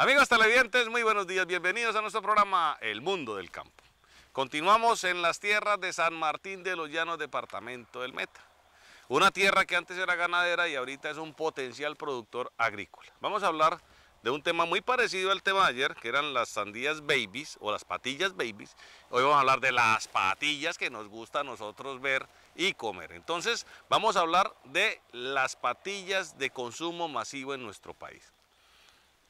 Amigos televidentes, muy buenos días, bienvenidos a nuestro programa El Mundo del Campo. Continuamos en las tierras de San Martín de los Llanos, departamento del Meta. Una tierra que antes era ganadera y ahorita es un potencial productor agrícola. Vamos a hablar de un tema muy parecido al tema de ayer, que eran las sandías babies o las patillas babies. Hoy vamos a hablar de las patillas que nos gusta a nosotros ver y comer. Entonces, vamos a hablar de las patillas de consumo masivo en nuestro país.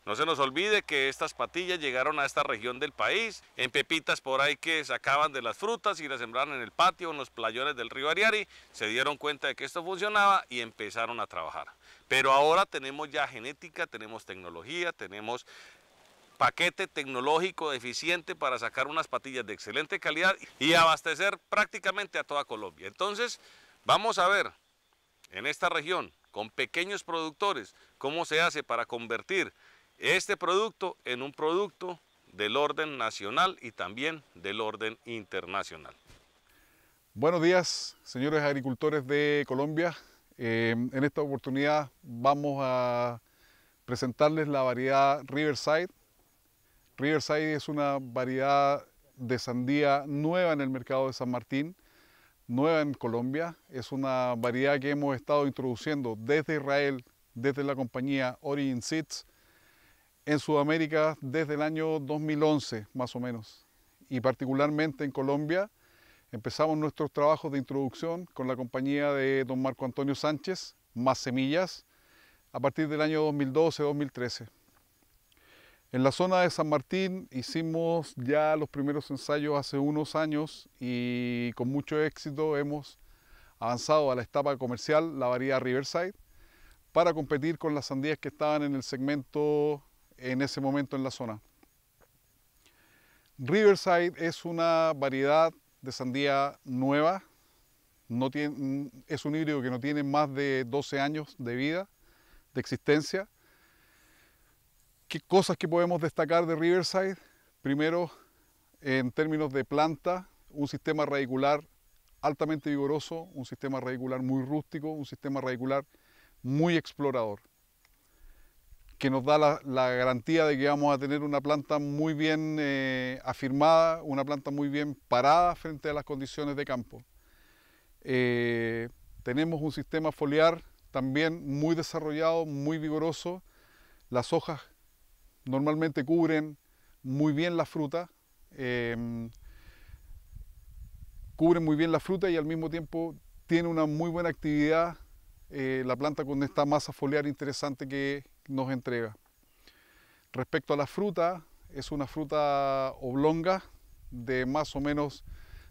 No se nos olvide que estas patillas llegaron a esta región del país, en pepitas por ahí que sacaban de las frutas y las sembraron en el patio, en los playones del río Ariari, se dieron cuenta de que esto funcionaba y empezaron a trabajar. Pero ahora tenemos ya genética, tenemos tecnología, tenemos paquete tecnológico eficiente para sacar unas patillas de excelente calidad y abastecer prácticamente a toda Colombia. Entonces, vamos a ver en esta región, con pequeños productores, cómo se hace para convertir este producto en un producto del orden nacional y también del orden internacional. Buenos días, señores agricultores de Colombia. Em, en esta oportunidad vamos a presentarles la variedad Riverside. Riverside es una variedad de sandía nueva en el mercado de San Martín, nueva en Colombia. Es una variedad que hemos estado introduciendo desde Israel, desde la compañía Origin Seeds, en Sudamérica desde el año 2011, más o menos, y particularmente en Colombia. Empezamos nuestros trabajos de introducción con la compañía de don Marco Antonio Sánchez, Más Semillas, a partir del año 2012-2013. En la zona de San Martín hicimos ya los primeros ensayos hace unos años y con mucho éxito hemos avanzado a la etapa comercial, la variedad Riverside, para competir con las sandías que estaban en el segmento en ese momento en la zona. Riverside es una variedad de sandía nueva, es un híbrido que no tiene más de 12 años de vida, de existencia. ¿Qué cosas que podemos destacar de Riverside? Primero, en términos de planta, un sistema radicular altamente vigoroso, un sistema radicular muy rústico, un sistema radicular muy explorador que nos da la, garantía de que vamos a tener una planta muy bien eh, afirmada, una planta muy bien parada frente a las condiciones de campo. Eh, tenemos un sistema foliar también muy desarrollado, muy vigoroso. Las hojas normalmente cubren muy bien la fruta, em, cubren muy bien la fruta y al mismo tiempo tiene una muy buena actividad eh, la planta con esta masa foliar interesante que, nos entrega. Respecto a la fruta, es una fruta oblonga de más o menos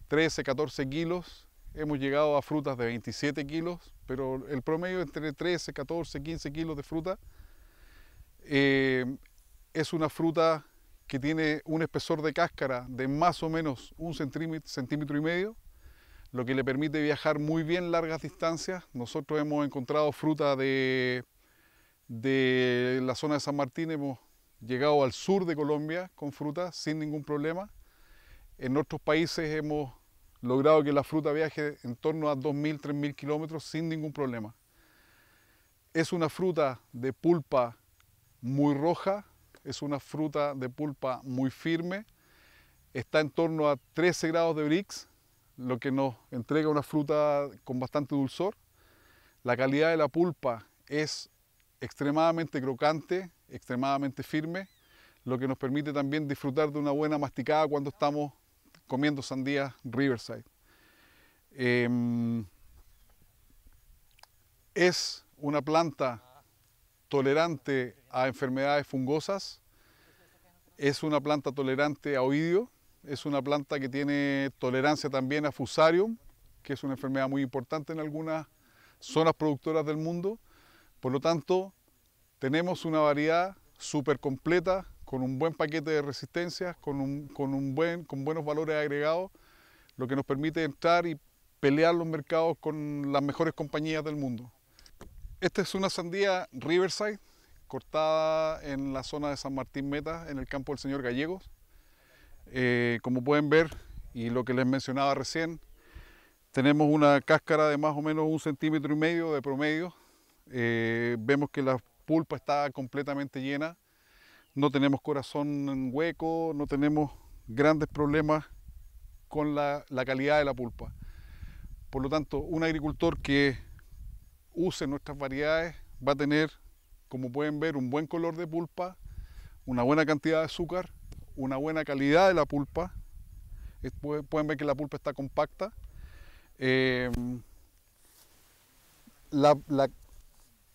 13, 14 kilos. Hemos llegado a frutas de 27 kilos, pero el promedio entre 13, 14, 15 kilos de fruta. Eh, es una fruta que tiene un espesor de cáscara de más o menos un centímetro, centímetro y medio, lo que le permite viajar muy bien largas distancias. Nosotros hemos encontrado fruta de de la zona de San Martín hemos llegado al sur de Colombia con fruta sin ningún problema. En otros países hemos logrado que la fruta viaje en torno a 2.000, 3.000 kilómetros sin ningún problema. Es una fruta de pulpa muy roja, es una fruta de pulpa muy firme, está en torno a 13 grados de Brix, lo que nos entrega una fruta con bastante dulzor. La calidad de la pulpa es extremadamente crocante, extremadamente firme, lo que nos permite también disfrutar de una buena masticada cuando estamos comiendo sandía Riverside. Em, es una planta tolerante a enfermedades fungosas, es una planta tolerante a oídio. es una planta que tiene tolerancia también a fusarium, que es una enfermedad muy importante en algunas zonas productoras del mundo, por lo tanto, tenemos una variedad súper completa, con un buen paquete de resistencias, con, un, buen, con buenos valores agregados, lo que nos permite entrar y pelear los mercados con las mejores compañías del mundo. Esta es una sandía Riverside, cortada en la zona de San Martín Meta, en el campo del señor Gallegos. Eh, como pueden ver, y lo que les mencionaba recién, tenemos una cáscara de más o menos un centímetro y medio de promedio eh, vemos que la pulpa está completamente llena, no tenemos corazón hueco, no tenemos grandes problemas con la, calidad de la pulpa. Por lo tanto, un agricultor que use nuestras variedades va a tener, como pueden ver, un buen color de pulpa, una buena cantidad de azúcar, una buena calidad de la pulpa. Pueden ver que la pulpa está compacta. Eh,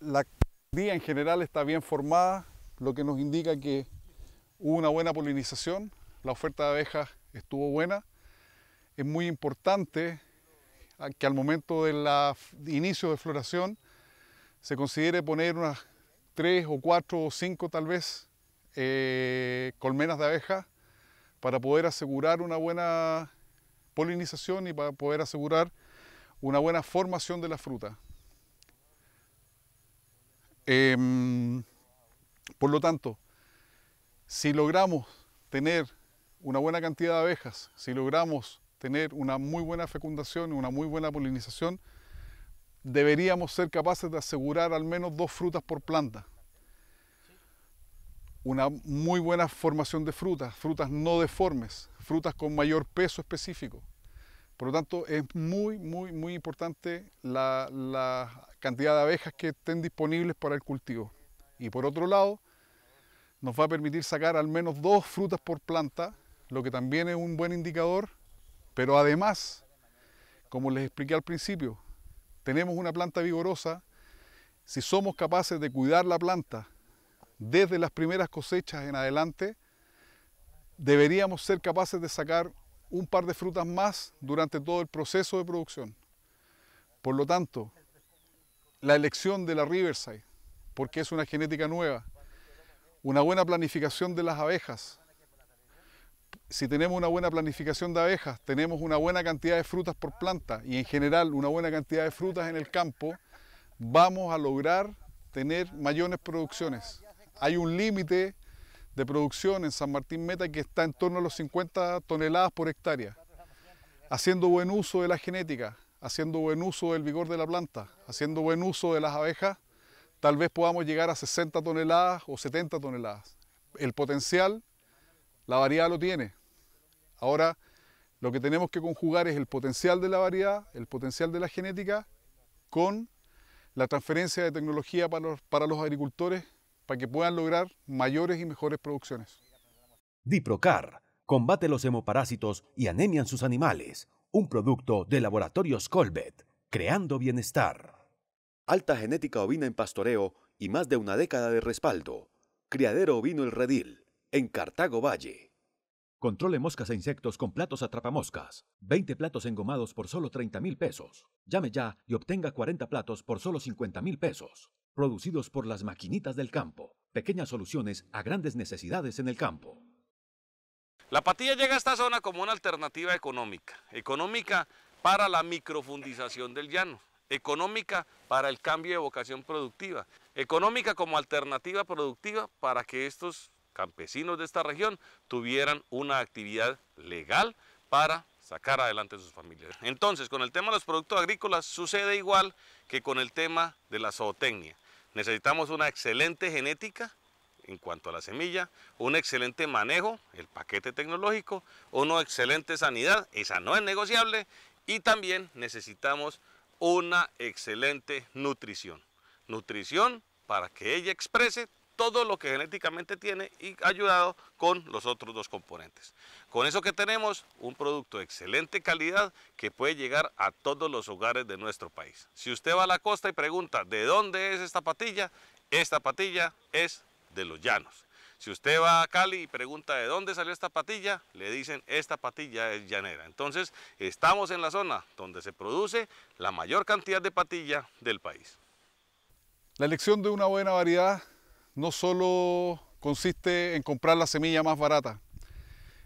la cría en general está bien formada, lo que nos indica que hubo una buena polinización, la oferta de abejas estuvo buena. Es muy importante que al momento del inicio de floración se considere poner unas tres o cuatro o cinco tal vez eh, colmenas de abejas para poder asegurar una buena polinización y para poder asegurar una buena formación de la fruta. Em, por lo tanto, si logramos tener una buena cantidad de abejas, si logramos tener una muy buena fecundación, y una muy buena polinización, deberíamos ser capaces de asegurar al menos dos frutas por planta. Una muy buena formación de frutas, frutas no deformes, frutas con mayor peso específico. Por lo tanto, es muy, muy, muy importante la, la cantidad de abejas que estén disponibles para el cultivo. Y por otro lado, nos va a permitir sacar al menos dos frutas por planta, lo que también es un buen indicador, pero además, como les expliqué al principio, tenemos una planta vigorosa, si somos capaces de cuidar la planta desde las primeras cosechas en adelante, deberíamos ser capaces de sacar un par de frutas más durante todo el proceso de producción. Por lo tanto, la elección de la Riverside, porque es una genética nueva, una buena planificación de las abejas. Si tenemos una buena planificación de abejas, tenemos una buena cantidad de frutas por planta y en general una buena cantidad de frutas en el campo, vamos a lograr tener mayores producciones. Hay un límite de producción en San Martín Meta que está en torno a los 50 toneladas por hectárea, haciendo buen uso de la genética, haciendo buen uso del vigor de la planta, haciendo buen uso de las abejas, tal vez podamos llegar a 60 toneladas o 70 toneladas. El potencial, la variedad lo tiene. Ahora, lo que tenemos que conjugar es el potencial de la variedad, el potencial de la genética, con la transferencia de tecnología para los, para los agricultores que puedan lograr mayores y mejores producciones. Diprocar combate los hemoparásitos y anemian sus animales, un producto de Laboratorios Colbet, creando bienestar. Alta genética ovina en pastoreo y más de una década de respaldo. Criadero ovino El Redil, en Cartago Valle. Controle moscas e insectos con platos atrapamoscas. 20 platos engomados por solo 30 mil pesos. Llame ya y obtenga 40 platos por solo 50 mil pesos producidos por las maquinitas del campo. Pequeñas soluciones a grandes necesidades en el campo. La patilla llega a esta zona como una alternativa económica. Económica para la microfundización del llano. Económica para el cambio de vocación productiva. Económica como alternativa productiva para que estos campesinos de esta región tuvieran una actividad legal para sacar adelante a sus familias. Entonces, con el tema de los productos agrícolas sucede igual que con el tema de la zootecnia. Necesitamos una excelente genética en cuanto a la semilla, un excelente manejo, el paquete tecnológico, una excelente sanidad, esa no es negociable, y también necesitamos una excelente nutrición. Nutrición para que ella exprese todo lo que genéticamente tiene y ayudado con los otros dos componentes. Con eso que tenemos, un producto de excelente calidad que puede llegar a todos los hogares de nuestro país. Si usted va a la costa y pregunta, ¿de dónde es esta patilla? Esta patilla es de los llanos. Si usted va a Cali y pregunta de dónde salió esta patilla, le dicen esta patilla es llanera. Entonces estamos en la zona donde se produce la mayor cantidad de patilla del país. La elección de una buena variedad no solo consiste en comprar la semilla más barata,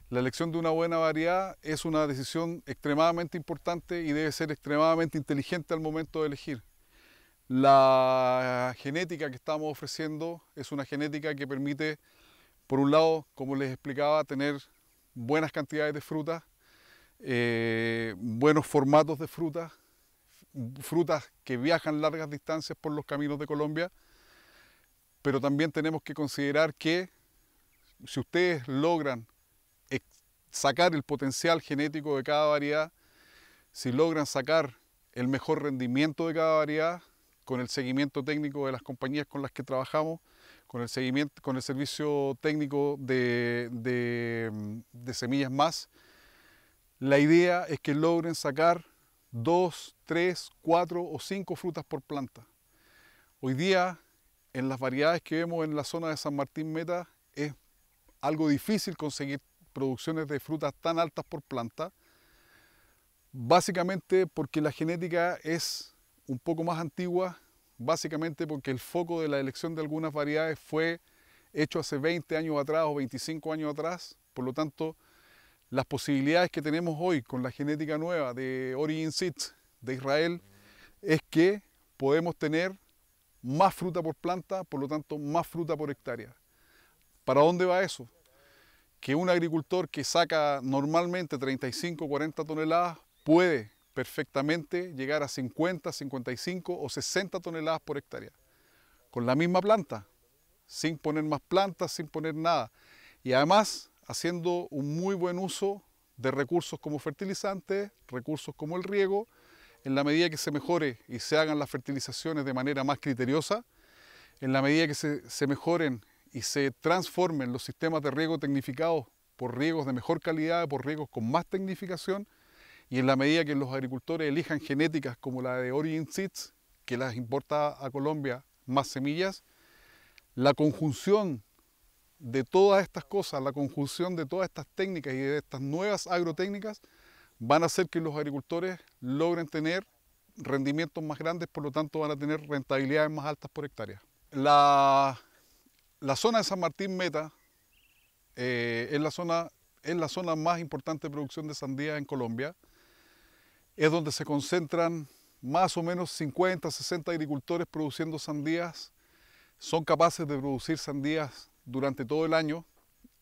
la elección de una buena variedad es una decisión extremadamente importante y debe ser extremadamente inteligente al momento de elegir. La genética que estamos ofreciendo es una genética que permite, por un lado, como les explicaba, tener buenas cantidades de fruta, eh, buenos formatos de fruta, frutas que viajan largas distancias por los caminos de Colombia, pero también tenemos que considerar que si ustedes logran sacar el potencial genético de cada variedad, si logran sacar el mejor rendimiento de cada variedad, con el seguimiento técnico de las compañías con las que trabajamos, con el, seguimiento, con el servicio técnico de, de Semillas Más, la idea es que logren sacar dos, tres, cuatro o cinco frutas por planta. Hoy día, en las variedades que vemos en la zona de San Martín Meta, es algo difícil conseguir producciones de frutas tan altas por planta, básicamente porque la genética es un poco más antigua, básicamente porque el foco de la elección de algunas variedades fue hecho hace 20 años atrás o 25 años atrás, por lo tanto, las posibilidades que tenemos hoy con la genética nueva de Origin Seeds de Israel es que podemos tener más fruta por planta, por lo tanto, más fruta por hectárea. ¿Para dónde va eso? que un agricultor que saca normalmente 35, 40 toneladas puede perfectamente llegar a 50, 55 o 60 toneladas por hectárea, con la misma planta, sin poner más plantas, sin poner nada. Y además haciendo un muy buen uso de recursos como fertilizantes, recursos como el riego, en la medida que se mejore y se hagan las fertilizaciones de manera más criteriosa, en la medida que se, se mejoren y se transformen los sistemas de riego tecnificados por riegos de mejor calidad, por riegos con más tecnificación, y en la medida que los agricultores elijan genéticas como la de Origin Seeds, que las importa a Colombia más semillas, la conjunción de todas estas cosas, la conjunción de todas estas técnicas y de estas nuevas agrotécnicas van a hacer que los agricultores logren tener rendimientos más grandes, por lo tanto van a tener rentabilidades más altas por hectárea. La la zona de San Martín Meta eh, es, la zona, la zona más importante de producción de sandía en Colombia. Es donde se concentran más o menos 50, 60 agricultores produciendo sandías. Son capaces de producir sandías durante todo el año.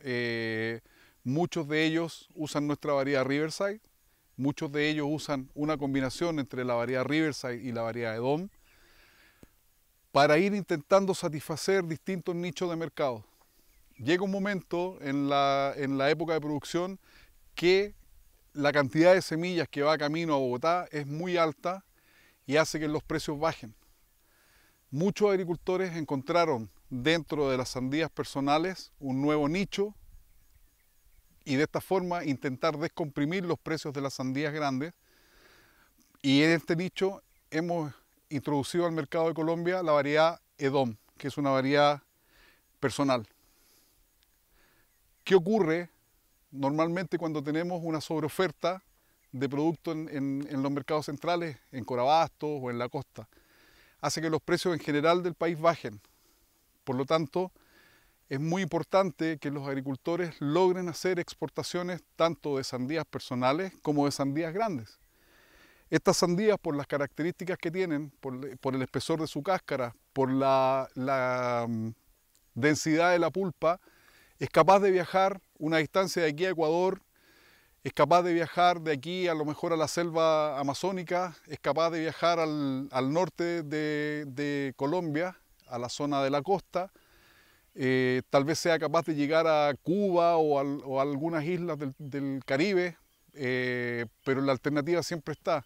Eh, muchos de ellos usan nuestra variedad Riverside. Muchos de ellos usan una combinación entre la variedad Riverside y la variedad Edom para ir intentando satisfacer distintos nichos de mercado. Llega un momento en la, época de producción que la cantidad de semillas que va camino a Bogotá es muy alta y hace que los precios bajen. Muchos agricultores encontraron dentro de las sandías personales un nuevo nicho y de esta forma intentar descomprimir los precios de las sandías grandes. Y en este nicho hemos introducido al mercado de Colombia la variedad Edom, que es una variedad personal. ¿Qué ocurre normalmente cuando tenemos una sobreoferta de producto en, los mercados centrales, en Corabastos o en la costa? Hace que los precios en general del país bajen. Por lo tanto, es muy importante que los agricultores logren hacer exportaciones tanto de sandías personales como de sandías grandes. Estas sandías, por las características que tienen, por, el espesor de su cáscara, por la, mm, densidad de la pulpa, es capaz de viajar una distancia de aquí a Ecuador, es capaz de viajar de aquí a lo mejor a la selva amazónica, es capaz de viajar al, norte de, Colombia, a la zona de la costa, eh, tal vez sea capaz de llegar a Cuba o, a algunas islas del, Caribe, eh, pero la alternativa siempre está.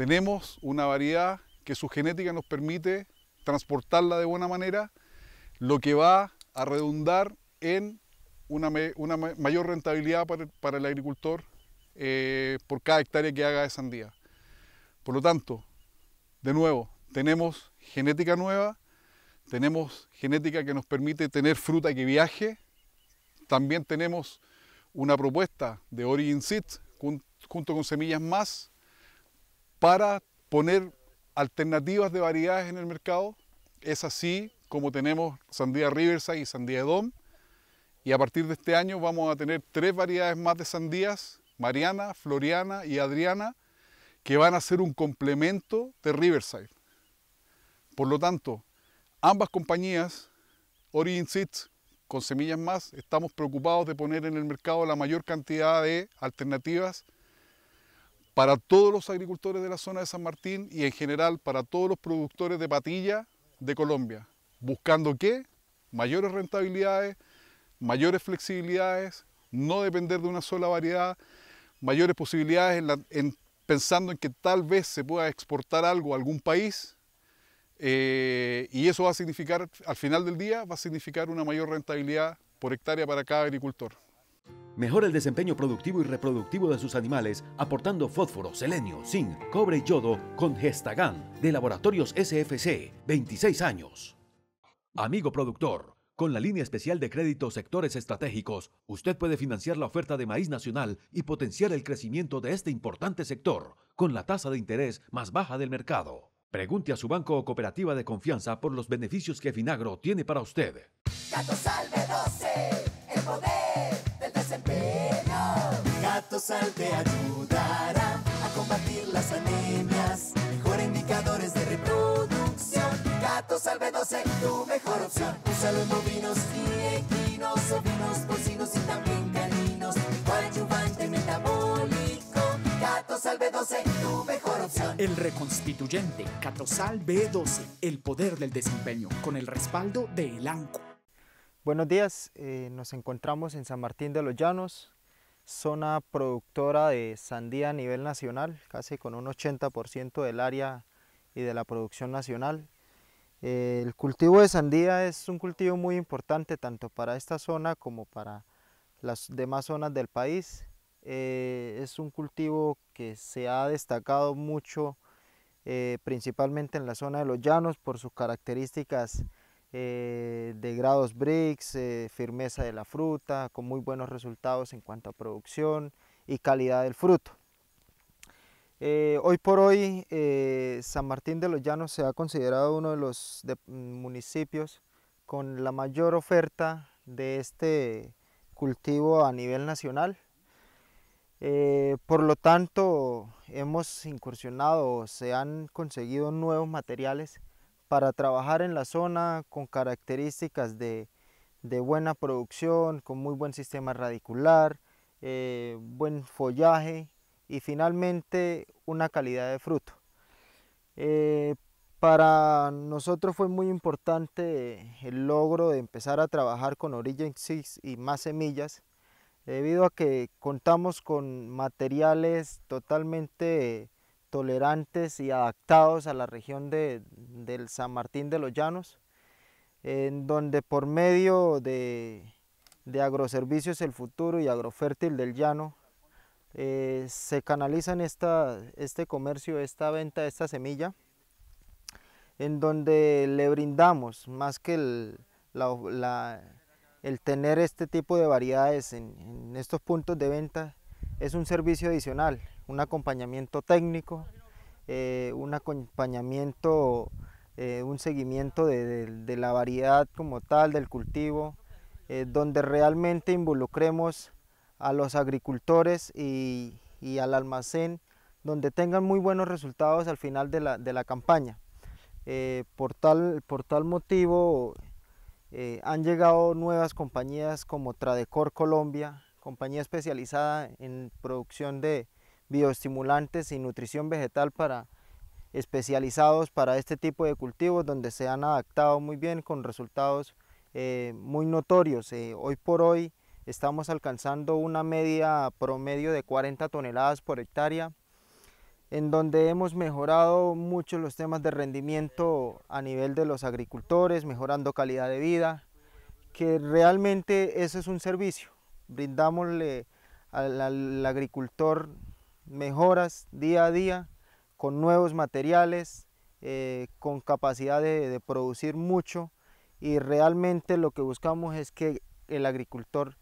Tenemos una variedad que su genética nos permite transportarla de buena manera, lo que va a redundar en una, mayor rentabilidad para, el agricultor eh, por cada hectárea que haga de sandía. Por lo tanto, de nuevo, tenemos genética nueva, tenemos genética que nos permite tener fruta que viaje, también tenemos una propuesta de Origin Seed junto con semillas más para poner alternativas de variedades en el mercado. Es así como tenemos sandía Riverside y sandía Edom. Y a partir de este año vamos a tener tres variedades más de sandías, Mariana, Floriana y Adriana, que van a ser un complemento de Riverside. Por lo tanto, ambas compañías, Origin Seeds con Semillas Más, estamos preocupados de poner en el mercado la mayor cantidad de alternativas para todos los agricultores de la zona de San Martín y en general para todos los productores de patilla de Colombia, buscando qué? Mayores rentabilidades, mayores flexibilidades, no depender de una sola variedad, mayores posibilidades pensando en que tal vez se pueda exportar algo a algún país eh, y eso va a significar, al final del día, va a significar una mayor rentabilidad por hectárea para cada agricultor. Mejora el desempeño productivo y reproductivo de sus animales aportando fósforo, selenio, zinc, cobre y yodo con Gestagan de Laboratorios SFC, 26 años. Amigo productor, con la línea especial de crédito sectores estratégicos, usted puede financiar la oferta de maíz nacional y potenciar el crecimiento de este importante sector con la tasa de interés más baja del mercado. Pregunte a su banco o cooperativa de confianza por los beneficios que Finagro tiene para usted. Salve 12, poder. Catosal Sal te ayudará a combatir las anemias. Mejor indicadores de reproducción. Sal B12, tu mejor opción. Usa los bovinos y equinos, ovinos, porcinos y también caninos. Coadyuvante metabólico. Sal B12, tu mejor opción. El reconstituyente Catosal B12, el poder del desempeño, con el respaldo de Elanco. Buenos días, eh, nos encontramos en San Martín de los Llanos, zona productora de sandía a nivel nacional, casi con un 80% del área y de la producción nacional. Eh, el cultivo de sandía es un cultivo muy importante tanto para esta zona como para las demás zonas del país. Eh, es un cultivo que se ha destacado mucho, principalmente en la zona de los llanos, por sus características eh, de grados BRICS, eh, firmeza de la fruta, con muy buenos resultados en cuanto a producción y calidad del fruto. Eh, hoy por hoy San Martín de los Llanos se ha considerado uno de los mm, municipios con la mayor oferta de este cultivo a nivel nacional. por lo tanto, hemos incursionado, se han conseguido nuevos materiales para trabajar en la zona con características de, buena producción, con muy buen sistema radicular, eh, buen follaje y finalmente una calidad de fruto. Eh, para nosotros fue muy importante el logro de empezar a trabajar con Origin 6 y más semillas, debido a que contamos con materiales totalmente tolerantes y adaptados a la región del San Martín de los Llanos, en donde por medio de, de Agroservicios El Futuro y Agrofértil del Llano eh, se canalizan esta, este comercio, esta venta, de esta semilla, en donde le brindamos más que el, tener este tipo de variedades en estos puntos de venta, es un servicio adicional, un acompañamiento técnico, eh, un acompañamiento, eh, un seguimiento de, la variedad como tal, del cultivo, eh, donde realmente involucremos a los agricultores y, al almacén, donde tengan muy buenos resultados al final de la, campaña. por, tal, por tal motivo han llegado nuevas compañías como Tradecor Colombia, compañía especializada en producción de, bioestimulantes y nutrición vegetal para, especializados para este tipo de cultivos donde se han adaptado muy bien con resultados eh, muy notorios. Eh, hoy por hoy estamos alcanzando una media promedio de 40 toneladas por hectárea en donde hemos mejorado mucho los temas de rendimiento a nivel de los agricultores, mejorando calidad de vida, que realmente eso es un servicio. Brindámosle al agricultor mejoras día a día con nuevos materiales, eh, con capacidad de, producir mucho y realmente lo que buscamos es que el agricultor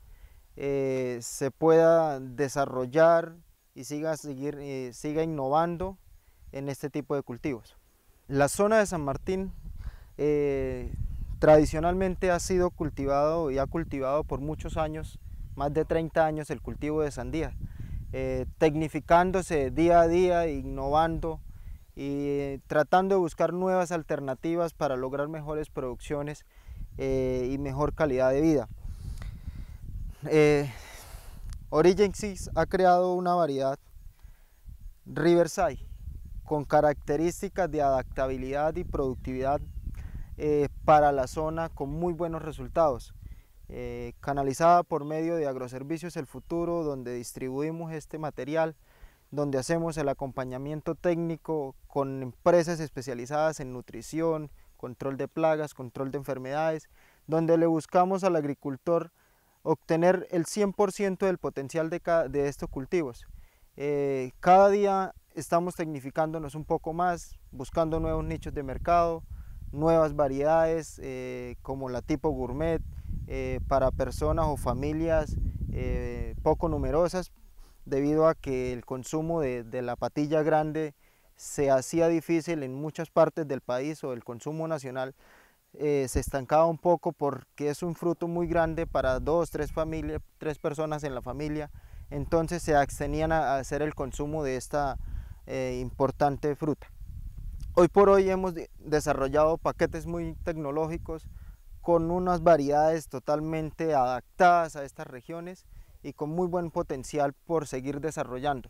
eh, se pueda desarrollar y siga, seguir, eh, siga innovando en este tipo de cultivos. La zona de San Martín tradicionalmente ha sido cultivado y ha cultivado por muchos años, más de 30 años, el cultivo de sandía. Eh, tecnificándose día a día, innovando y tratando de buscar nuevas alternativas para lograr mejores producciones eh, y mejor calidad de vida. Eh, Origin ha creado una variedad Riverside con características de adaptabilidad y productividad eh, para la zona con muy buenos resultados. Eh, canalizada por medio de Agroservicios El Futuro, donde distribuimos este material, donde hacemos el acompañamiento técnico con empresas especializadas en nutrición, control de plagas, control de enfermedades, donde le buscamos al agricultor obtener el 100% del potencial de, estos cultivos. Eh, cada día estamos tecnificándonos un poco más, buscando nuevos nichos de mercado, nuevas variedades eh, como la tipo gourmet, eh, para personas o familias eh, poco numerosas debido a que el consumo de, la patilla grande se hacía difícil en muchas partes del país o el consumo nacional eh, se estancaba un poco porque es un fruto muy grande para dos, tres familias, tres personas en la familia, entonces se abstenían a, hacer el consumo de esta importante fruta. Hoy por hoy hemos desarrollado paquetes muy tecnológicos con unas variedades totalmente adaptadas a estas regiones y con muy buen potencial por seguir desarrollando.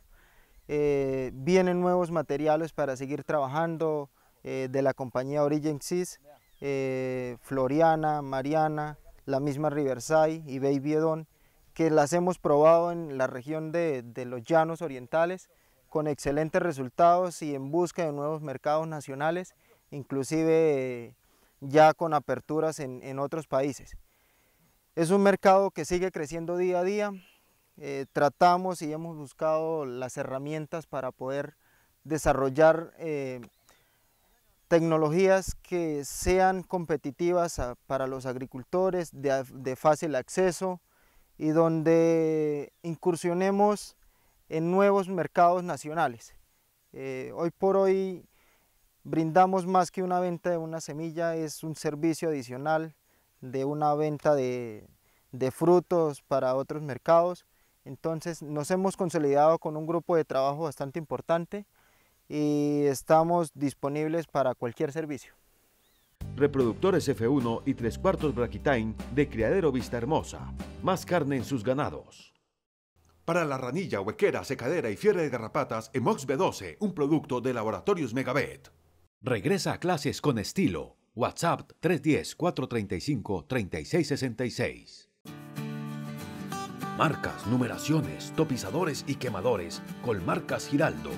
Eh, vienen nuevos materiales para seguir trabajando eh, de la compañía Origin eh, Floriana, Mariana, la misma Riverside y Baby Edon, que las hemos probado en la región de los llanos orientales con excelentes resultados y en busca de nuevos mercados nacionales, inclusive ya con aperturas en, otros países. Es un mercado que sigue creciendo día a día. Eh, tratamos y hemos buscado las herramientas para poder desarrollar eh, tecnologías que sean competitivas para los agricultores, de, fácil acceso y donde incursionemos en nuevos mercados nacionales. Eh, hoy por hoy Brindamos más que una venta de una semilla, es un servicio adicional de una venta de, frutos para otros mercados. Entonces nos hemos consolidado con un grupo de trabajo bastante importante y estamos disponibles para cualquier servicio. Reproductores F1 y tres cuartos Braquitain de Criadero Vista Hermosa. Más carne en sus ganados. Para la ranilla, huequera, secadera y fiebre de garrapatas, Emox B12, un producto de Laboratorios Megabet. Regresa a clases con estilo. WhatsApp 310-435-3666. Marcas, numeraciones, topizadores y quemadores con marcas Giraldo.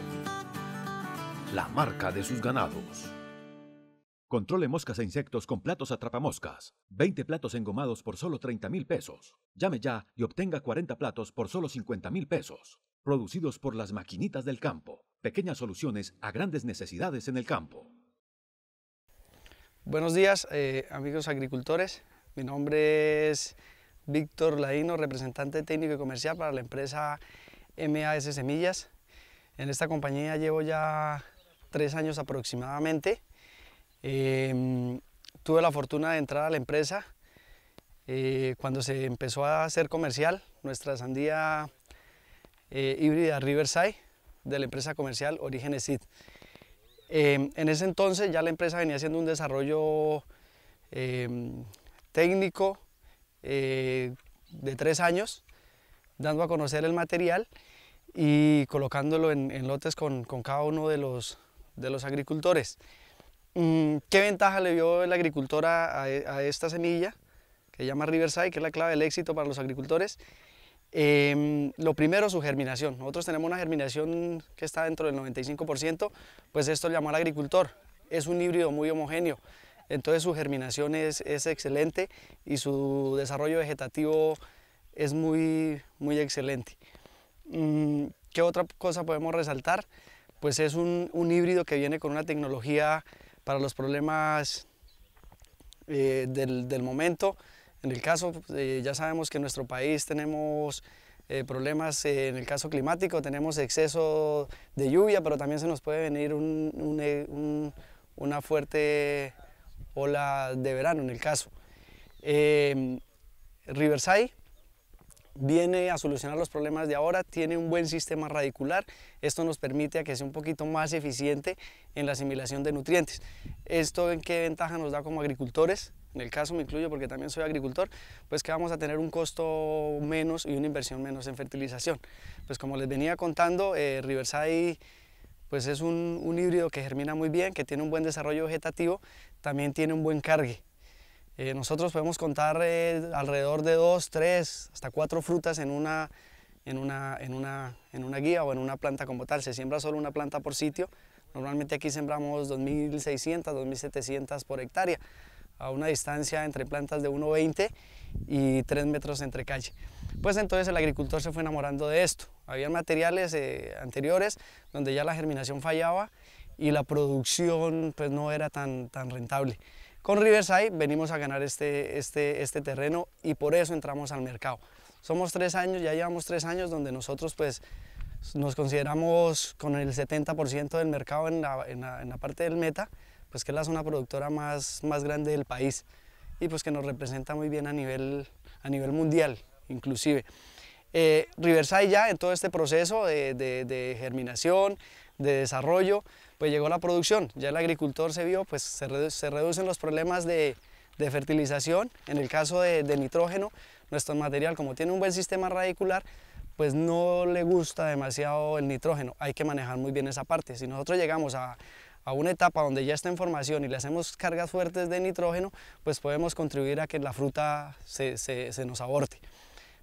La marca de sus ganados. Controle moscas e insectos con platos atrapamoscas. 20 platos engomados por solo 30 mil pesos. Llame ya y obtenga 40 platos por solo 50 mil pesos producidos por las maquinitas del campo. Pequeñas soluciones a grandes necesidades en el campo. Buenos días, eh, amigos agricultores. Mi nombre es Víctor Ladino, representante técnico y comercial para la empresa MAS Semillas. En esta compañía llevo ya tres años aproximadamente. Em, tuve la fortuna de entrar a la empresa eh, cuando se empezó a hacer comercial. Nuestra sandía eh, híbrida Riverside de la empresa comercial Orígenes Seed. Em, en ese entonces ya la empresa venía haciendo un desarrollo em, técnico eh, de tres años, dando a conocer el material y colocándolo en, lotes con, cada uno de los, de los agricultores. Mm, ¿Qué ventaja le vio el agricultor e, a, esta semilla? que llama Riverside, que es la clave del éxito para los agricultores, Em, lo primero, su germinación. Nosotros tenemos una germinación que está dentro del 95%, pues esto lo llamó al agricultor. Es un híbrido muy homogéneo, entonces su germinación es, es excelente y su desarrollo vegetativo es muy, muy excelente. Mm, ¿Qué otra cosa podemos resaltar? Pues es un, un, híbrido que viene con una tecnología para los problemas eh, del, del momento, en el caso, pues, ya sabemos que en nuestro país tenemos eh, problemas eh, en el caso climático, tenemos exceso de lluvia, pero también se nos puede venir eh, una fuerte ola de verano en el caso. Riverside viene a solucionar los problemas de ahora, tiene un buen sistema radicular, esto nos permite a que sea un poquito más eficiente en la asimilación de nutrientes. ¿Esto en qué ventaja nos da como agricultores? En el caso me incluyo porque también soy agricultor, pues que vamos a tener un costo menos y una inversión menos en fertilización. Pues como les venía contando, eh, Riverside pues es un híbrido que germina muy bien, que tiene un buen desarrollo vegetativo, también tiene un buen cargue. Eh, nosotros podemos contar eh, alrededor de dos, tres, hasta cuatro frutas en una, guía o en una planta como tal. Se siembra solo una planta por sitio. Normalmente aquí sembramos 2.600, 2.700 por hectárea, a una distancia entre plantas de 1,20 y 3 metros entre calle. Pues entonces el agricultor se fue enamorando de esto. Había materiales eh, anteriores donde ya la germinación fallaba y la producción pues, no era tan rentable. Con Riverside venimos a ganar este, este, este, terreno y por eso entramos al mercado. Somos tres años, ya llevamos tres años donde nosotros pues nos consideramos con el 70% del mercado en la, parte del meta, pues que es la zona productora más, grande del país y pues que nos representa muy bien a nivel, a nivel mundial inclusive. Eh, Riverside ya en todo este proceso de germinación, de desarrollo, pues llegó la producción. Ya el agricultor se vio, pues se, reducen los problemas de, fertilización. En el caso de, nitrógeno, nuestro material, como tiene un buen sistema radicular, pues no le gusta demasiado el nitrógeno. Hay que manejar muy bien esa parte. Si nosotros llegamos a, una etapa donde ya está en formación y le hacemos cargas fuertes de nitrógeno, pues podemos contribuir a que la fruta se nos aborte.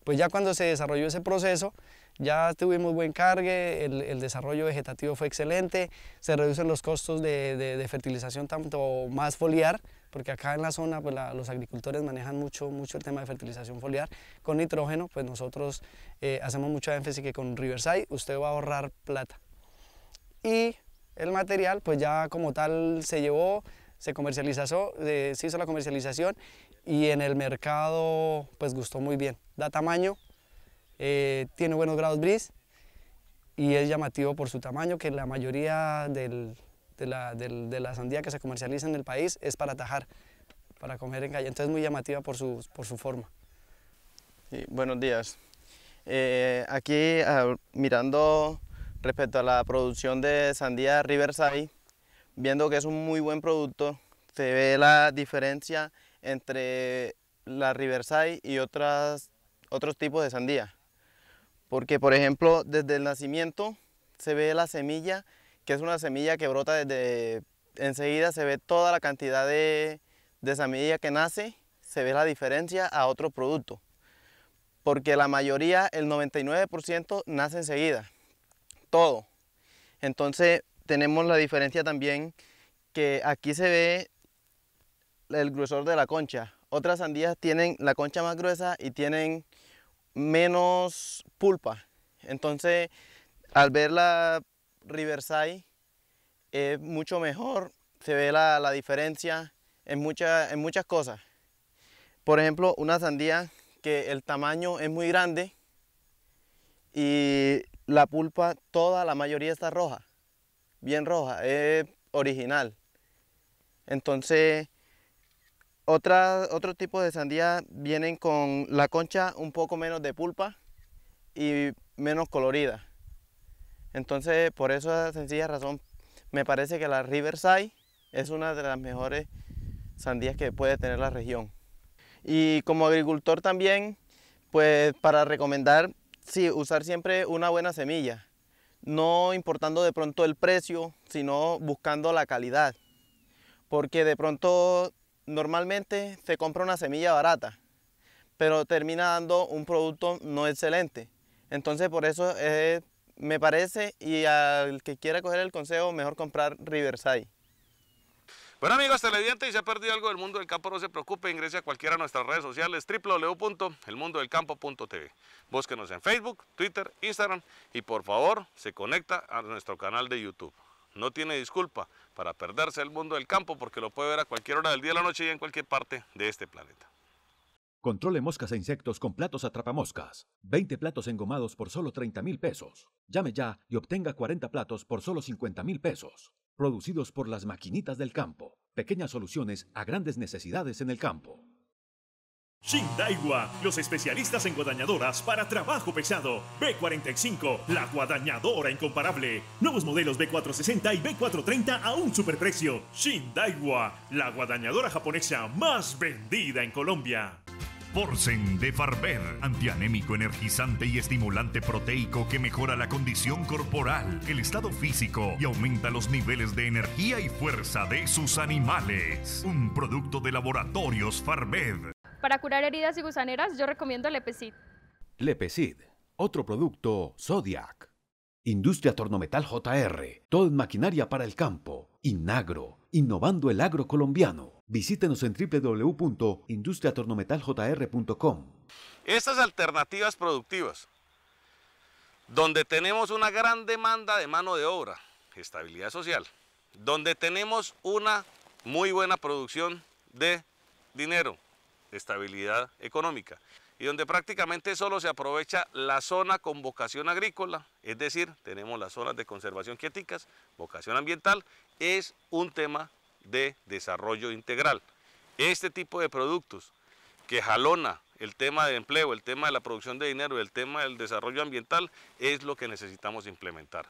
Pues ya cuando se desarrolló ese proceso, ya tuvimos buen cargue, el, desarrollo vegetativo fue excelente, se reducen los costos de, fertilización tanto más foliar, porque acá en la zona pues, los agricultores manejan mucho, mucho el tema de fertilización foliar. Con nitrógeno, pues nosotros eh, hacemos mucha énfasis que con Riverside usted va a ahorrar plata. Y el material, pues ya como tal se llevó, se comercializó, se hizo la comercialización y en el mercado pues gustó muy bien. Da tamaño, eh, tiene buenos grados bris y es llamativo por su tamaño, que la mayoría de, la, sandía que se comercializa en el país es para tajar, para comer en calle. Entonces es muy llamativa por su, por su forma. buenos días. Eh, aquí mirando respecto a la producción de sandía Riverside, viendo que es un muy buen producto, se ve la diferencia entre la Riverside y otras, otros tipos de sandía. Porque, por ejemplo, desde el nacimiento se ve la semilla, que es una semilla que brota desde... Enseguida se ve toda la cantidad de, de semilla que nace, se ve la diferencia a otro producto. Porque la mayoría, el 99%, nace enseguida. Todo. Entonces, tenemos la diferencia también que aquí se ve el gruesor de la concha. Otras sandías tienen la concha más gruesa y tienen menos pulpa. Entonces, al ver la Riverside, es mucho mejor, se ve la, diferencia en, mucha, en muchas cosas. Por ejemplo, una sandía que el tamaño es muy grande y la pulpa, toda la mayoría está roja, bien roja, es original. Entonces, otro tipo de sandía vienen con la concha un poco menos de pulpa y menos colorida. Entonces, por esa sencilla razón, me parece que la Riverside es una de las mejores sandías que puede tener la región. Y como agricultor también, pues para recomendar, sí, usar siempre una buena semilla, no importando de pronto el precio, sino buscando la calidad, porque de pronto normalmente se compra una semilla barata, pero termina dando un producto no excelente. Entonces por eso eh, me parece y al que quiera coger el consejo, mejor comprar Riverside. Bueno amigos televidentes, si se ha perdido algo del mundo del campo, no se preocupe, ingrese a cualquiera de nuestras redes sociales www.elmundodelcampo.tv. Búsquenos en Facebook, Twitter, Instagram y por favor se conecta a nuestro canal de YouTube. No tiene disculpa, para perderse el mundo del campo porque lo puede ver a cualquier hora del día, la noche y en cualquier parte de este planeta. Controle moscas e insectos con platos atrapamoscas. 20 platos engomados por solo 30 mil pesos. Llame ya y obtenga 40 platos por solo 50 mil pesos. Producidos por las maquinitas del campo. Pequeñas soluciones a grandes necesidades en el campo. Shindaiwa, los especialistas en guadañadoras para trabajo pesado. B45, la guadañadora incomparable. Nuevos modelos B460 y B430 a un superprecio. Shindaiwa, la guadañadora japonesa más vendida en Colombia. Porcen de Farber, antianémico, energizante y estimulante proteico que mejora la condición corporal, el estado físico y aumenta los niveles de energía y fuerza de sus animales. Un producto de laboratorios Farber para curar heridas y gusaneras, yo recomiendo Lepecid. Lepecid, otro producto Zodiac. Industria Tornometal JR, en maquinaria para el campo. Inagro, innovando el agro colombiano. Visítenos en www.industriatornometaljr.com. Estas alternativas productivas, donde tenemos una gran demanda de mano de obra, estabilidad social, donde tenemos una muy buena producción de dinero, estabilidad económica y donde prácticamente solo se aprovecha la zona con vocación agrícola, es decir, tenemos las zonas de conservación quieticas, vocación ambiental, es un tema de desarrollo integral. Este tipo de productos que jalona el tema de empleo, el tema de la producción de dinero, el tema del desarrollo ambiental, es lo que necesitamos implementar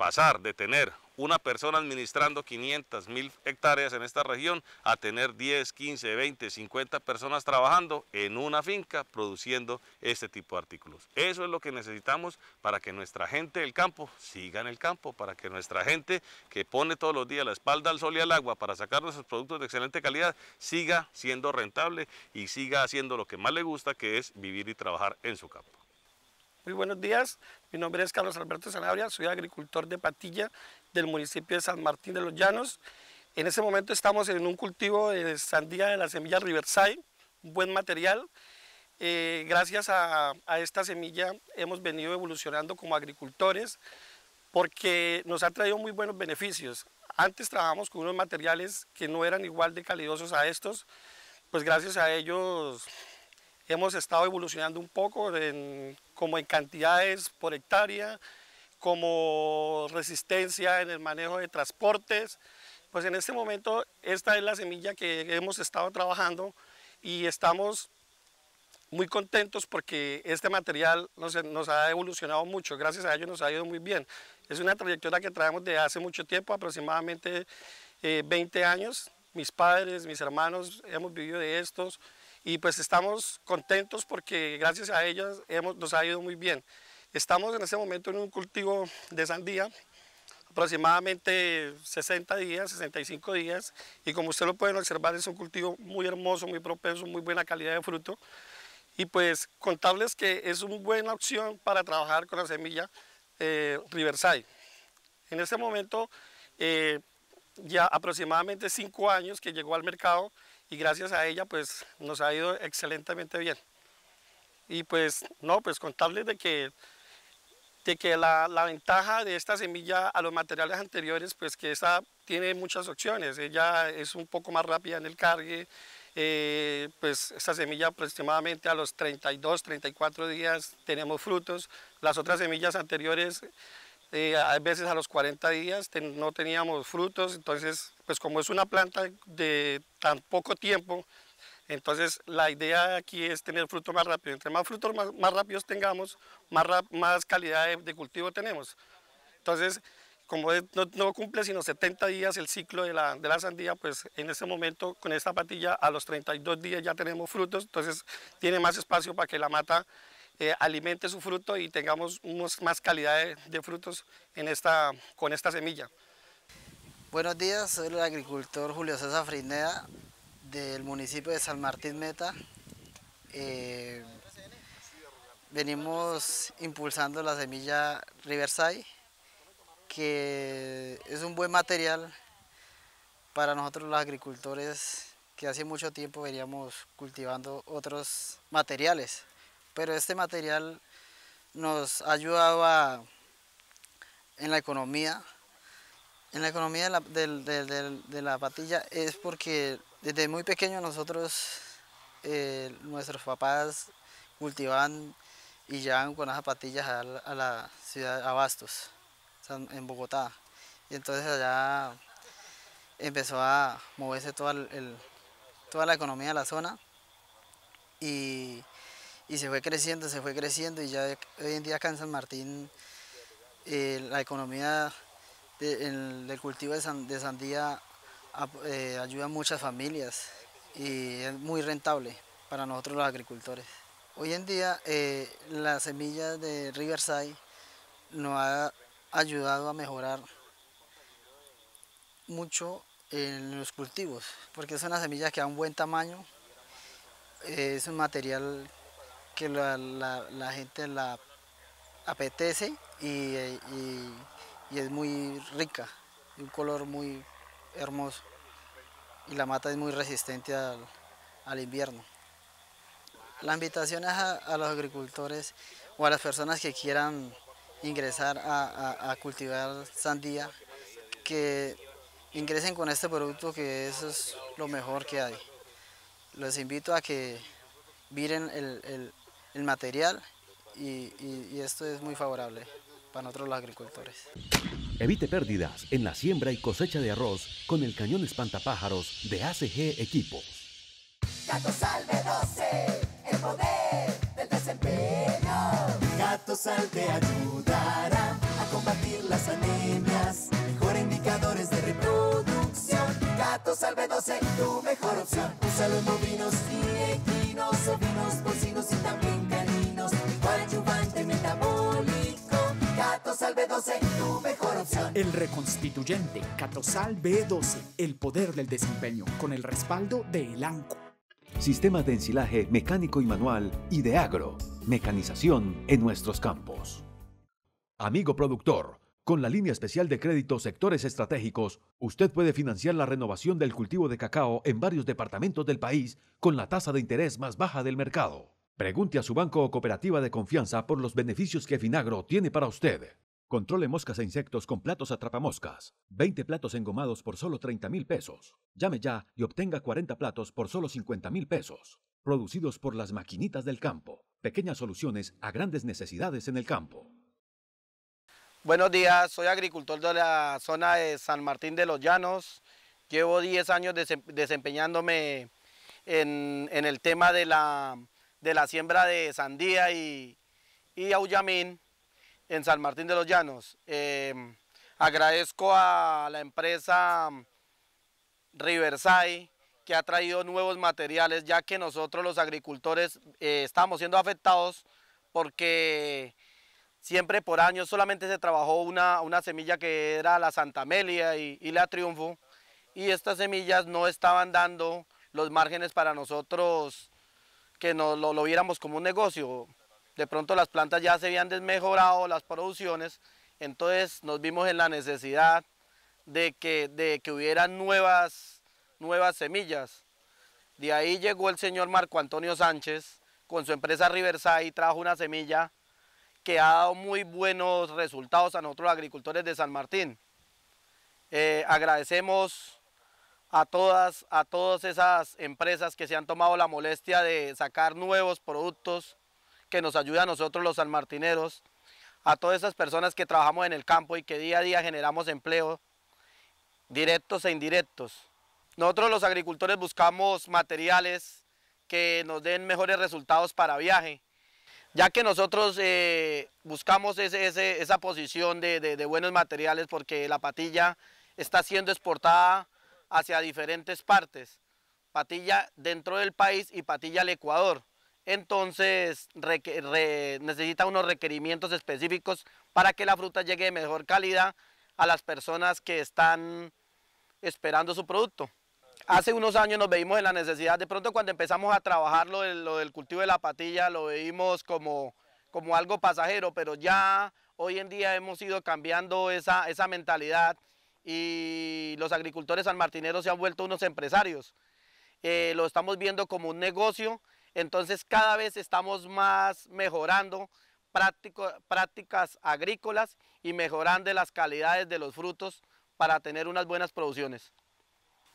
pasar de tener una persona administrando 500 mil hectáreas en esta región a tener 10, 15, 20, 50 personas trabajando en una finca produciendo este tipo de artículos. Eso es lo que necesitamos para que nuestra gente del campo siga en el campo, para que nuestra gente que pone todos los días la espalda al sol y al agua para sacar nuestros productos de excelente calidad siga siendo rentable y siga haciendo lo que más le gusta que es vivir y trabajar en su campo. Muy buenos días, mi nombre es Carlos Alberto Zanabria, soy agricultor de patilla del municipio de San Martín de los Llanos. En este momento estamos en un cultivo de sandía de la semilla Riverside, un buen material. Eh, gracias a, a esta semilla hemos venido evolucionando como agricultores porque nos ha traído muy buenos beneficios. Antes trabajamos con unos materiales que no eran igual de calidosos a estos, pues gracias a ellos Hemos estado evolucionando un poco en, como en cantidades por hectárea, como resistencia en el manejo de transportes. Pues en este momento esta es la semilla que hemos estado trabajando y estamos muy contentos porque este material nos, nos, ha evolucionado mucho, gracias a ello nos ha ido muy bien. Es una trayectoria que traemos de hace mucho tiempo, aproximadamente 20 eh, años. Mis padres, mis hermanos, hemos vivido de estos y pues estamos contentos porque gracias a ellas hemos, nos ha ido muy bien. Estamos en este momento en un cultivo de sandía, aproximadamente 60 días, 65 días, y como ustedes lo pueden observar es un cultivo muy hermoso, muy propenso, muy buena calidad de fruto. Y pues contarles que es una buena opción para trabajar con la semilla eh, Riverside. En este momento, eh, ya aproximadamente 5 años que llegó al mercado, y gracias a ella pues nos ha ido excelentemente bien. Y pues no, pues contarles de que, que la, ventaja de esta semilla a los materiales anteriores pues que esa tiene muchas opciones, ella es un poco más rápida en el cargue, eh, pues esta semilla aproximadamente a los 32, 34 días tenemos frutos, las otras semillas anteriores eh, a veces a los 40 días no teníamos frutos, entonces pues como es una planta de tan poco tiempo, entonces la idea aquí es tener fruto más rápido. Entre más frutos más, rápidos tengamos, más, más calidad de, cultivo tenemos. Entonces, como no, cumple sino 70 días el ciclo de la, de la sandía, pues en ese momento con esta patilla a los 32 días ya tenemos frutos, entonces tiene más espacio para que la mata eh, alimente su fruto y tengamos más calidad de, frutos en esta, con esta semilla. Buenos días, soy el agricultor Julio César Frineda del municipio de San Martín Meta. Eh, venimos impulsando la semilla Riverside, que es un buen material para nosotros los agricultores que hace mucho tiempo veníamos cultivando otros materiales pero este material nos ayudaba en la economía. En la economía de la, de, patilla es porque desde muy pequeño nosotros, eh, nuestros papás cultivaban y llevaban con las zapatillas a la, ciudad, de Abastos, en Bogotá. Y entonces allá empezó a moverse toda, toda la economía de la zona y y se fue creciendo, se fue creciendo y ya hoy en día acá en San Martín eh, la economía del cultivo de, sandía eh, ayuda a muchas familias y es muy rentable para nosotros los agricultores. Hoy en día eh, la semilla de Riverside nos ha ayudado a mejorar mucho en los cultivos, porque son una semilla que da un buen tamaño, eh, es un material que la, gente la apetece y, es muy rica, un color muy hermoso. Y la mata es muy resistente al, invierno. La invitación es a, los agricultores o a las personas que quieran ingresar a, cultivar sandía, que ingresen con este producto que eso es lo mejor que hay. Los invito a que miren el, el material y, esto es muy favorable para nosotros los agricultores. Evite pérdidas en la siembra y cosecha de arroz con el cañón espantapájaros de ACG Equipos. Gato Salve 12, el poder del desempeño. Gato Salve ayudará a combatir las anemias, mejor indicadores de reproducción. Gato Salve 12, tu mejor opción. usa los bovinos y equinos, ovinos, porcinos y también 12, tu mejor opción. El reconstituyente Catosal b 12, el poder del desempeño, con el respaldo de Elanco. Sistemas de ensilaje mecánico y manual y de agro. Mecanización en nuestros campos. Amigo productor, con la línea especial de crédito Sectores Estratégicos, usted puede financiar la renovación del cultivo de cacao en varios departamentos del país con la tasa de interés más baja del mercado. Pregunte a su banco o cooperativa de confianza por los beneficios que Finagro tiene para usted. Controle moscas e insectos con platos atrapamoscas. 20 platos engomados por solo 30 mil pesos. Llame ya y obtenga 40 platos por solo 50 mil pesos. Producidos por las maquinitas del campo. Pequeñas soluciones a grandes necesidades en el campo. Buenos días, soy agricultor de la zona de San Martín de los Llanos. Llevo 10 años desempeñándome en el tema de la de la siembra de sandía y, y en San Martín de los Llanos. Em, agradezco a la empresa mm, Riverside que ha traído nuevos materiales, ya que nosotros los agricultores eh, estamos siendo afectados porque siempre por años solamente se trabajó una, una semilla que era la Santa Amelia y, la Triunfo, y estas semillas no estaban dando los márgenes para nosotros que no, lo, viéramos como un negocio. De pronto las plantas ya se habían desmejorado, las producciones, entonces nos vimos en la necesidad de que, de que nuevas, nuevas semillas. De ahí llegó el señor Marco Antonio Sánchez con su empresa Riverside y trajo una semilla que ha dado muy buenos resultados a nosotros agricultores de San Martín. Eh, agradecemos a todas, a todas esas empresas que se han tomado la molestia de sacar nuevos productos que nos ayudan a nosotros los sanmartineros, a todas esas personas que trabajamos en el campo y que día a día generamos empleo, directos e indirectos. Nosotros los agricultores buscamos materiales que nos den mejores resultados para viaje, ya que nosotros eh, buscamos esa posición de buenos materiales porque la patilla está siendo exportada hacia diferentes partes, patilla dentro del país y patilla al Ecuador. Entonces necesita unos requerimientos específicos para que la fruta llegue de mejor calidad a las personas que están esperando su producto. Hace unos años nos veíamos en la necesidad, de pronto cuando empezamos a trabajar lo, del cultivo de la patilla, lo veíamos como, como algo pasajero, pero ya hoy en día hemos ido cambiando esa, esa mentalidad y los agricultores sanmartineros se han vuelto unos empresarios. Eh, lo estamos viendo como un negocio, entonces cada vez estamos más mejorando prácticas agrícolas y mejorando las calidades de los frutos para tener unas buenas producciones.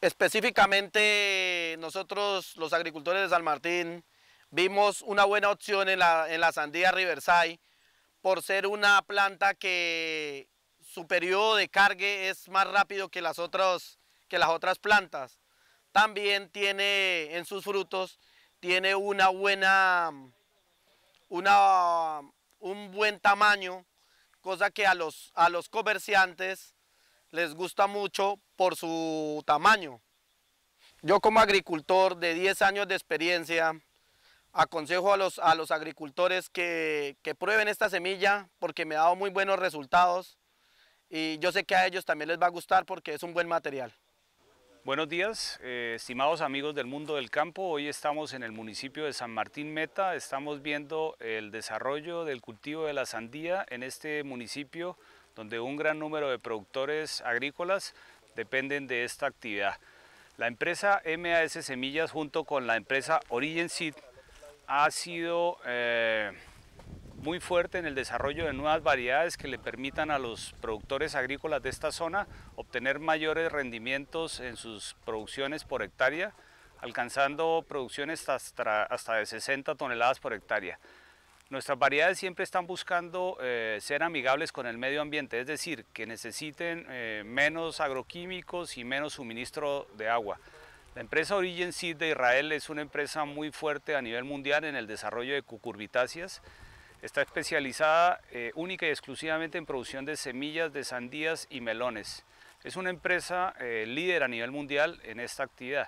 Específicamente nosotros los agricultores de San Martín vimos una buena opción en la sandía Riverside por ser una planta que su periodo de cargue es más rápido que las otras, que las otras plantas. También tiene en sus frutos tiene una buena, una, un buen tamaño, cosa que a los, a los comerciantes les gusta mucho por su tamaño. Yo como agricultor de 10 años de experiencia, aconsejo a los, a los agricultores que, que prueben esta semilla porque me ha dado muy buenos resultados y yo sé que a ellos también les va a gustar porque es un buen material. Buenos días, eh, estimados amigos del mundo del campo. Hoy estamos en el municipio de San Martín Meta. Estamos viendo el desarrollo del cultivo de la sandía en este municipio donde un gran número de productores agrícolas dependen de esta actividad. La empresa MAS Semillas junto con la empresa Origin Seed ha sido... Eh, muy fuerte en el desarrollo de nuevas variedades que le permitan a los productores agrícolas de esta zona obtener mayores rendimientos en sus producciones por hectárea, alcanzando producciones hasta, de 60 toneladas por hectárea. Nuestras variedades siempre están buscando eh, ser amigables con el medio ambiente, es decir, que necesiten eh, menos agroquímicos y menos suministro de agua. La empresa Origin Seed de Israel es una empresa muy fuerte a nivel mundial en el desarrollo de cucurbitáceas. Está especializada eh, única y exclusivamente en producción de semillas de sandías y melones. Es una empresa eh, líder a nivel mundial en esta actividad.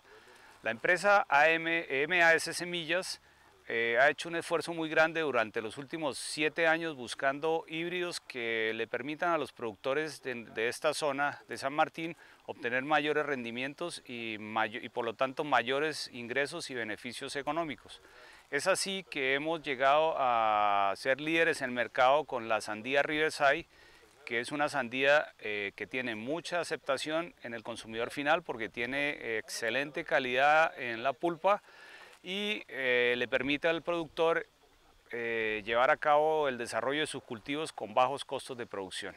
La empresa MAS Semillas eh, ha hecho un esfuerzo muy grande durante los últimos siete años buscando híbridos que le permitan a los productores de, esta zona de San Martín obtener mayores rendimientos y por lo tanto mayores ingresos y beneficios económicos. Es así que hemos llegado a ser líderes en el mercado con la sandía Riverside, que es una sandía eh, que tiene mucha aceptación en el consumidor final porque tiene eh, excelente calidad en la pulpa y eh, le permite al productor llevar a cabo el desarrollo de sus cultivos con bajos costos de producción.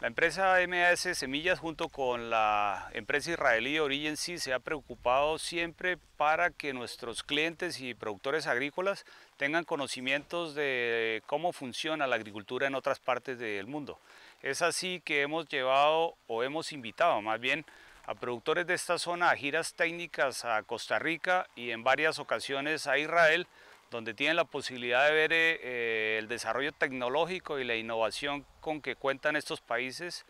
La empresa MAS Semillas junto con la empresa israelí Origency se ha preocupado siempre para que nuestros clientes y productores agrícolas tengan conocimientos de cómo funciona la agricultura en otras partes del mundo. Es así que hemos llevado o hemos invitado más bien a productores de esta zona a giras técnicas a Costa Rica y en varias ocasiones a Israel donde tienen la posibilidad de ver eh, eh, el desarrollo tecnológico y la innovación con que cuentan estos países,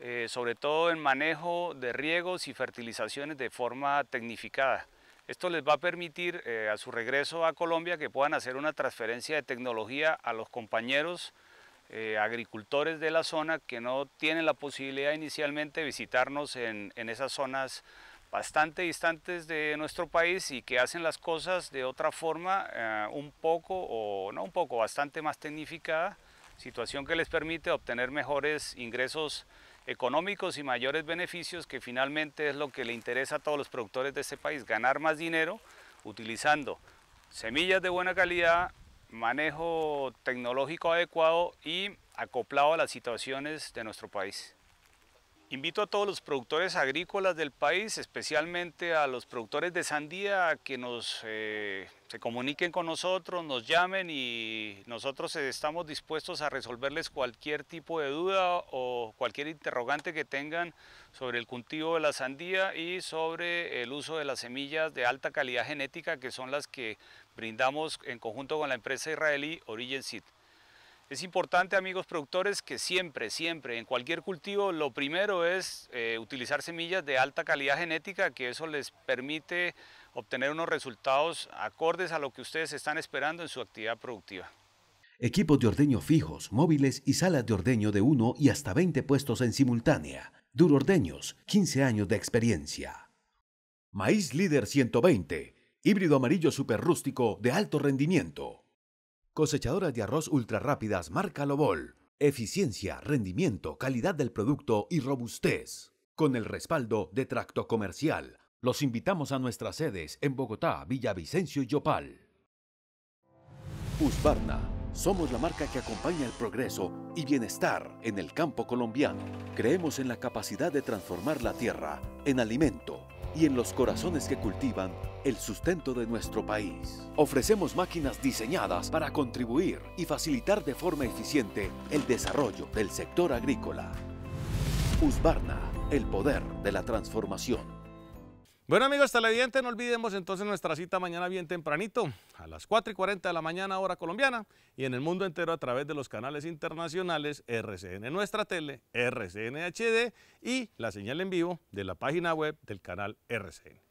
eh, sobre todo en manejo de riegos y fertilizaciones de forma tecnificada. Esto les va a permitir a su regreso a Colombia que puedan hacer una transferencia de tecnología a los compañeros agricultores de la zona que no tienen la posibilidad inicialmente de visitarnos en, en esas zonas bastante distantes de nuestro país y que hacen las cosas de otra forma, eh, un poco o no un poco, bastante más tecnificada, situación que les permite obtener mejores ingresos económicos y mayores beneficios, que finalmente es lo que le interesa a todos los productores de este país, ganar más dinero utilizando semillas de buena calidad, manejo tecnológico adecuado y acoplado a las situaciones de nuestro país. Invito a todos los productores agrícolas del país, especialmente a los productores de sandía, a que nos, eh, se comuniquen con nosotros, nos llamen y nosotros estamos dispuestos a resolverles cualquier tipo de duda o cualquier interrogante que tengan sobre el cultivo de la sandía y sobre el uso de las semillas de alta calidad genética, que son las que brindamos en conjunto con la empresa israelí Origin Seed. Es importante, amigos productores, que siempre, siempre, en cualquier cultivo, lo primero es eh, utilizar semillas de alta calidad genética, que eso les permite obtener unos resultados acordes a lo que ustedes están esperando en su actividad productiva. Equipos de ordeño fijos, móviles y salas de ordeño de 1 y hasta 20 puestos en simultánea. Duro Ordeños, 15 años de experiencia. Maíz Líder 120, híbrido amarillo super rústico de alto rendimiento. Cosechadoras de arroz ultra rápidas marca Lobol. Eficiencia, rendimiento, calidad del producto y robustez. Con el respaldo de Tracto Comercial, los invitamos a nuestras sedes en Bogotá, Villavicencio y Yopal. Usbarna, somos la marca que acompaña el progreso y bienestar en el campo colombiano. Creemos en la capacidad de transformar la tierra en alimento y en los corazones que cultivan el sustento de nuestro país. Ofrecemos máquinas diseñadas para contribuir y facilitar de forma eficiente el desarrollo del sector agrícola. Usbarna, el poder de la transformación. Bueno amigos televidentes, no olvidemos entonces nuestra cita mañana bien tempranito, a las 4 y 40 de la mañana hora colombiana y en el mundo entero a través de los canales internacionales RCN Nuestra Tele, RCN HD y la señal en vivo de la página web del canal RCN.